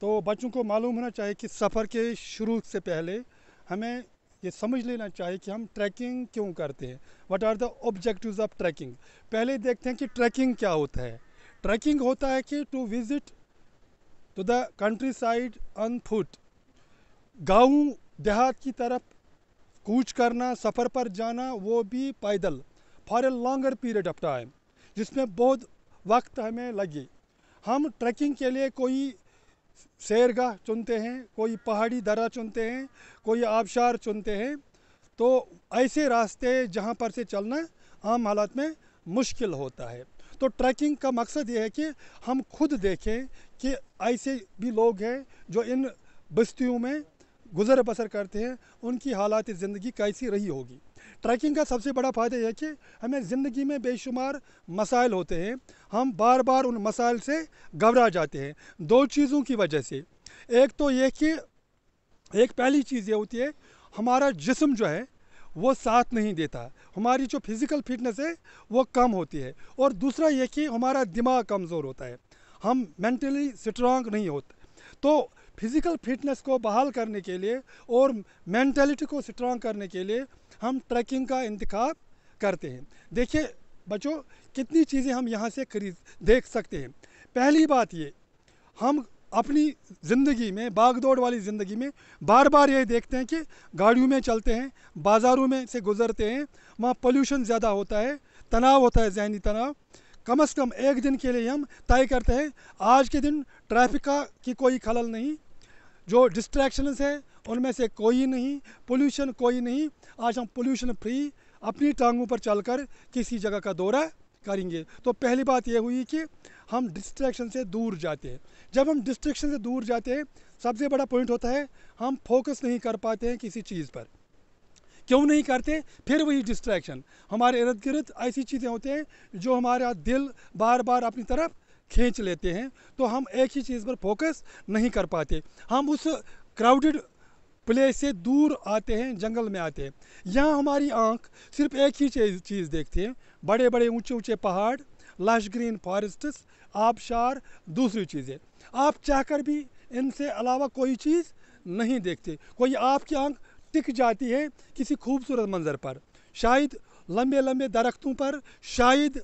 तो बच्चों को मालूम होना चाहिए कि सफ़र के शुरू से पहले हमें ये समझ लेना चाहिए कि हम ट्रैकिंग क्यों करते हैं what are the objectives of trekking पहले देखते हैं कि ट्रैकिंग क्या होता है ट्रैकिंग होता है कि to visit to the countryside on foot गाँव देहात की तरफ कूच करना सफ़र पर जाना वो भी पैदल for a longer period of time जिसमें बहुत वक्त हमें लगे हम ट्रैकिंग के लिए कोई सैरगाह चुनते हैं कोई पहाड़ी दर्रा चुनते हैं कोई आबशार चुनते हैं तो ऐसे रास्ते जहाँ पर से चलना आम हालात में मुश्किल होता है तो ट्रैकिंग का मकसद ये है कि हम खुद देखें कि ऐसे भी लोग हैं जो इन बस्तियों में गुज़र बसर करते हैं उनकी हालात ज़िंदगी कैसी रही होगी ट्रैकिंग का सबसे बड़ा फ़ायदा यह कि हमें ज़िंदगी में बेशुमार मसाइल होते हैं हम बार बार उन मसाइल से घबरा जाते हैं दो चीज़ों की वजह से एक तो ये कि एक पहली चीज़ ये होती है हमारा जिसम जो है वो साथ नहीं देता हमारी जो फिज़िकल फिटनेस है वो कम होती है और दूसरा ये कि हमारा दिमाग कमज़ोर होता है हम मेंटली स्ट्रांग नहीं होते तो फिज़िकल फिटनेस को बहाल करने के लिए और मैंटेलिटी को स्ट्रांग करने के लिए हम ट्रैकिंग का इंतखब करते हैं देखिए बच्चों कितनी चीज़ें हम यहाँ से खरीद देख सकते हैं पहली बात ये हम अपनी ज़िंदगी में दौड़ वाली ज़िंदगी में बार बार ये देखते हैं कि गाड़ियों में चलते हैं बाज़ारों में से गुजरते हैं वहाँ पोल्यूशन ज़्यादा होता है तनाव होता है जहनी तनाव कम से कम एक दिन के लिए हम तय करते हैं आज के दिन ट्रैफिक का की कोई खलल नहीं जो डिस्ट्रैक्शंस है उनमें से कोई नहीं पोल्यूशन कोई नहीं आज हम पोल्यूशन फ्री अपनी टांगों पर चलकर किसी जगह का दौरा करेंगे तो पहली बात यह हुई कि हम डिस्ट्रैक्शन से दूर जाते हैं जब हम डिस्ट्रैक्शन से दूर जाते हैं सबसे बड़ा पॉइंट होता है हम फोकस नहीं कर पाते हैं किसी चीज़ पर क्यों नहीं करते फिर वही डिस्ट्रैक्शन हमारे इर्द गिर्द ऐसी चीज़ें होती हैं जो हमारा दिल बार बार अपनी तरफ खींच लेते हैं तो हम एक ही चीज़ पर फोकस नहीं कर पाते हम उस क्राउडेड प्लेस से दूर आते हैं जंगल में आते हैं यहाँ हमारी आंख सिर्फ एक ही चीज़ देखती है बड़े बड़े ऊंचे ऊंचे पहाड़ लश ग्रीन फॉरेस्ट्स आबशार दूसरी चीज़ें आप चाहकर भी इनसे अलावा कोई चीज़ नहीं देखते कोई आपकी आंख टिक जाती है किसी खूबसूरत मंजर पर शायद लंबे लंबे दरख्तों पर शायद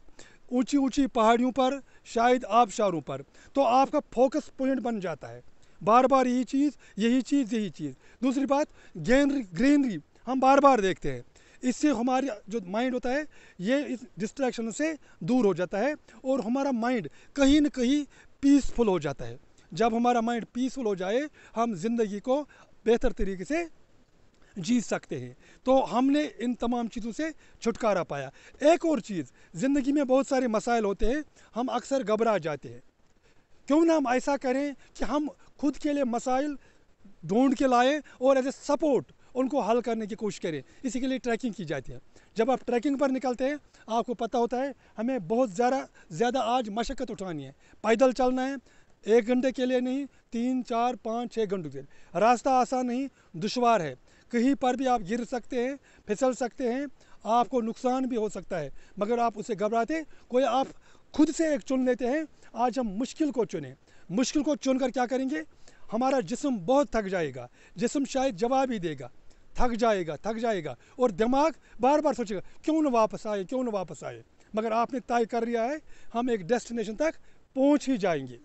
ऊंची ऊंची पहाड़ियों पर शायद आबशारों पर तो आपका फोकस पॉइंट बन जाता है बार बार यही चीज़ यही चीज़ यही चीज़ दूसरी बात ग्रीनरी ग्रीनरी हम बार बार देखते हैं इससे हमारी जो माइंड होता है ये इस डिस्ट्रैक्शन से दूर हो जाता है और हमारा माइंड कहीं ना कहीं पीसफुल हो जाता है जब हमारा माइंड पीसफुल हो जाए हम ज़िंदगी को बेहतर तरीके से जीत सकते हैं तो हमने इन तमाम चीज़ों से छुटकारा पाया एक और चीज़ ज़िंदगी में बहुत सारे मसाइल होते हैं हम अक्सर घबरा जाते हैं क्यों ना हम ऐसा करें कि हम खुद के लिए मसाइल ढूंढ के लाएँ और एज ए सपोर्ट उनको हल करने की कोशिश करें इसी के लिए ट्रैकिंग की जाती है जब आप ट्रैकिंग पर निकलते हैं आपको पता होता है हमें बहुत ज़्यादा ज़्यादा आज मशक्क़त उठानी है पैदल चलना है एक घंटे के लिए नहीं तीन चार पाँच छः घंटों के लिए रास्ता आसान नहीं दुशवार है कहीं पर भी आप गिर सकते हैं फिसल सकते हैं आपको नुकसान भी हो सकता है मगर आप उसे घबराते कोई आप खुद से एक चुन लेते हैं आज हम मुश्किल को चुने मुश्किल को चुन कर क्या करेंगे हमारा जिसम बहुत थक जाएगा जिसम शायद जवाब ही देगा थक जाएगा थक जाएगा और दिमाग बार बार सोचेगा क्यों न वापस आए क्यों न वापस आए मगर आपने तय कर लिया है हम एक डेस्टिनेशन तक पहुंच ही जाएंगे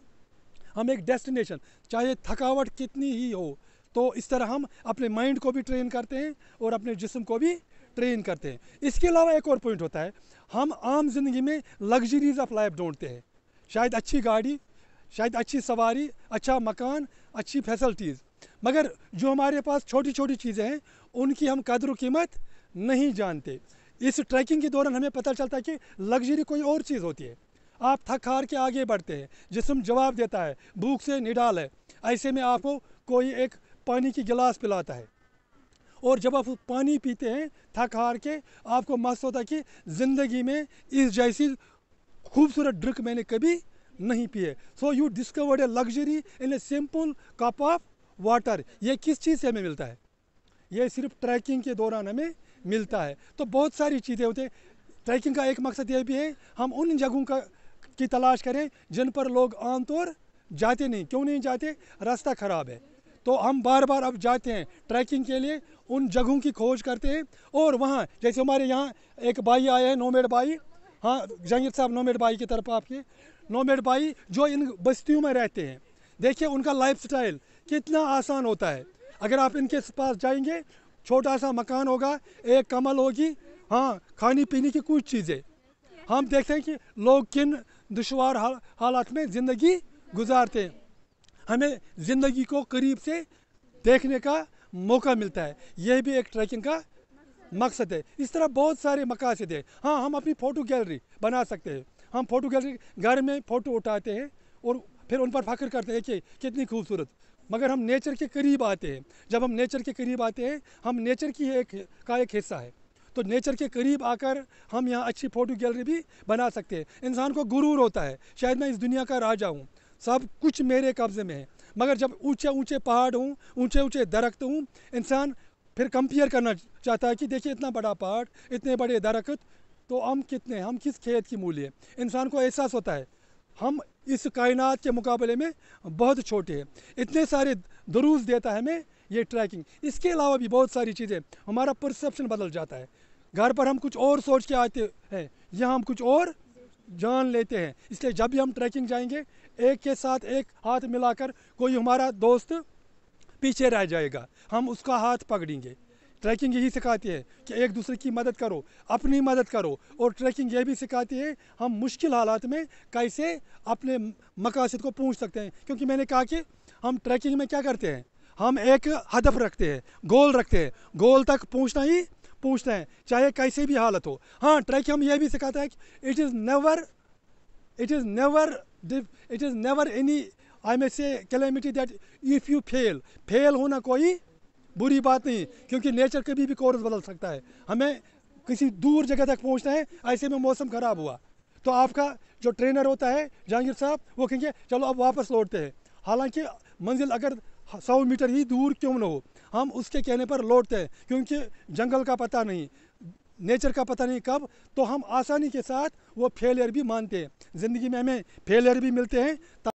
हम एक डेस्टिनेशन चाहे थकावट कितनी ही हो तो इस तरह हम अपने माइंड को भी ट्रेन करते हैं और अपने जिसम को भी ट्रेन करते हैं इसके अलावा एक और पॉइंट होता है हम आम जिंदगी में लग्जरीज ऑफ लाइफ ढूंढते हैं शायद अच्छी गाड़ी शायद अच्छी सवारी अच्छा मकान अच्छी फैसल्टीज़ मगर जो हमारे पास छोटी छोटी चीज़ें हैं उनकी हम कदर कीमत नहीं जानते इस ट्रैकिंग के दौरान हमें पता चलता है कि लग्जरी कोई और चीज़ होती है आप थक हार के आगे बढ़ते हैं जिसम जवाब देता है भूख से निडाल है ऐसे में आपको कोई एक पानी की गिलास पिलाता है और जब आप पानी पीते हैं थक हार के आपको महसूस होता है कि ज़िंदगी में इस जैसी खूबसूरत ड्रिंक मैंने कभी नहीं पिए so you discovered a luxury in a simple cup of water ये किस चीज़ से हमें मिलता है ये सिर्फ ट्रैकिंग के दौरान हमें मिलता है तो बहुत सारी चीज़ें होते हैं ट्रैकिंग का एक मकसद ये भी है हम उन जगहों का की तलाश करें जिन पर लोग आमतौर जाते नहीं क्यों नहीं जाते रास्ता ख़राब है तो हम बार बार अब जाते हैं ट्रैकिंग के लिए उन जगहों की खोज करते हैं और वहाँ जैसे हमारे यहाँ एक भाई आए हैं नोमेड भाई हाँ जहांगीर साहब नोमेड भाई की तरफ आपके नोमेड भाई जो इन बस्तियों में रहते हैं देखिए उनका लाइफ स्टाइल कितना आसान होता है अगर आप इनके पास जाएंगे छोटा सा मकान होगा एक कमल होगी हाँ खाने पीने की कुछ चीज़ें हम देखते हैं कि लोग किन दुशवार हालात में ज़िंदगी गुजारते हैं हमें ज़िंदगी को करीब से देखने का मौका मिलता है यह भी एक ट्रैकिंग का मकसद है इस तरह बहुत सारे मकासद है हाँ हम अपनी फ़ोटो गैलरी बना सकते हैं हम फोटो गैलरी घर में फ़ोटो उठाते हैं और फिर उन पर फख्र करते हैं कि कितनी खूबसूरत मगर हम नेचर के करीब आते हैं जब हम नेचर के करीब आते हैं हम नेचर की एक का एक हिस्सा है तो नेचर के करीब आकर हम यहाँ अच्छी फ़ोटो गैलरी भी बना सकते हैं इंसान को गुरूर होता है शायद मैं इस दुनिया का राजा हूँ सब कुछ मेरे कब्ज़े में है मगर जब ऊंचे ऊंचे पहाड़ हूँ ऊंचे ऊंचे दरख्त हूँ इंसान फिर कंपेयर करना चाहता है कि देखिए इतना बड़ा पहाड़ इतने बड़े दरख्त तो हम कितने हम किस खेत की मूल्य है इंसान को एहसास होता है हम इस कायनात के मुकाबले में बहुत छोटे हैं इतने सारे दरूज देता है हमें ये ट्रैकिंग इसके अलावा भी बहुत सारी चीज़ें हमारा परसेप्शन बदल जाता है घर पर हम कुछ और सोच के आते हैं यहाँ हम कुछ और जान लेते हैं इसलिए जब भी हम ट्रैकिंग जाएंगे एक के साथ एक हाथ मिलाकर कोई हमारा दोस्त पीछे रह जाएगा हम उसका हाथ पकड़ेंगे ट्रैकिंग यही सिखाती है कि एक दूसरे की मदद करो अपनी मदद करो और ट्रैकिंग यह भी सिखाती है हम मुश्किल हालात में कैसे अपने मकासद को पूछ सकते हैं क्योंकि मैंने कहा कि हम ट्रैकिंग में क्या करते हैं हम एक हदफ रखते हैं गोल रखते हैं गोल तक पहुंचना ही पूछते हैं चाहे कैसे भी हालत हो हाँ ट्रैक हम यह भी सिखाते हैं कि it is never it is never it is never any I may say calamity that if you fail fail होना कोई बुरी बात नहीं क्योंकि नेचर कभी भी कोर्स बदल सकता है हमें किसी दूर जगह तक पहुँचना है ऐसे में मौसम ख़राब हुआ तो आपका जो ट्रेनर होता है जहांगीर साहब वो कहेंगे चलो अब वापस लौटते हैं हालांकि मंजिल अगर हाँ, सौ मीटर ही दूर क्यों ना हो हम उसके कहने पर लौटते हैं क्योंकि जंगल का पता नहीं नेचर का पता नहीं कब तो हम आसानी के साथ वो फेलियर भी मानते हैं ज़िंदगी में हमें फेलियर भी मिलते हैं